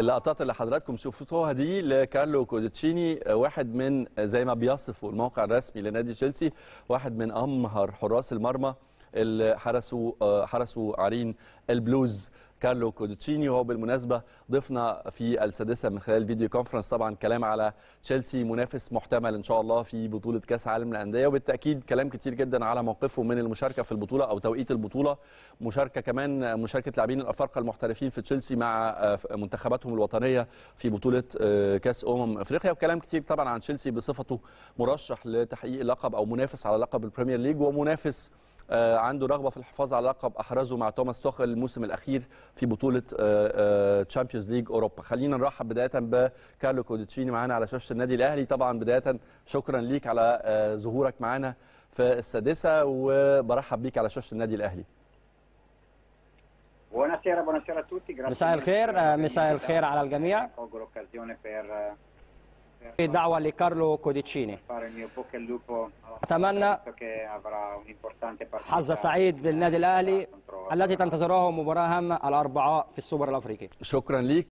اللقطات اللي حضراتكم شفتوها دي لكارلو كوديتشيني واحد من زي ما بيصفوا الموقع الرسمي لنادي تشيلسي واحد من امهر حراس المرمى اللي حرسوا حرسوا عرين البلوز كارلو كودوتشيني وهو بالمناسبه ضيفنا في السادسه من خلال فيديو كونفرنس طبعا كلام على تشيلسي منافس محتمل ان شاء الله في بطوله كاس عالم للانديه وبالتاكيد كلام كتير جدا على موقفه من المشاركه في البطوله او توقيت البطوله مشاركه كمان مشاركه لاعبين الافارقه المحترفين في تشيلسي مع منتخباتهم الوطنيه في بطوله آه، كاس امم افريقيا وكلام كتير طبعا عن تشيلسي بصفته مرشح لتحقيق لقب او منافس على لقب البريمير ليج ومنافس آه، عنده رغبه في الحفاظ على لقب احرزه مع توماس توخل الموسم الاخير في بطوله تشامبيونز آه، ليج آه، اوروبا خلينا نرحب بدايه بكارلو كوديتشيني معانا على شاشه النادي الاهلي طبعا بدايه شكرا ليك على ظهورك معانا في السادسه وبرحب بيك على شاشه النادي الاهلي مساء الخير مساء الخير على الجميع دعوة لكارلو كوديتشيني أتمنى حظ سعيد للنادي الأهلي التي تنتظره مباراة هامة الأربعاء في السوبر الأفريقي شكرا لك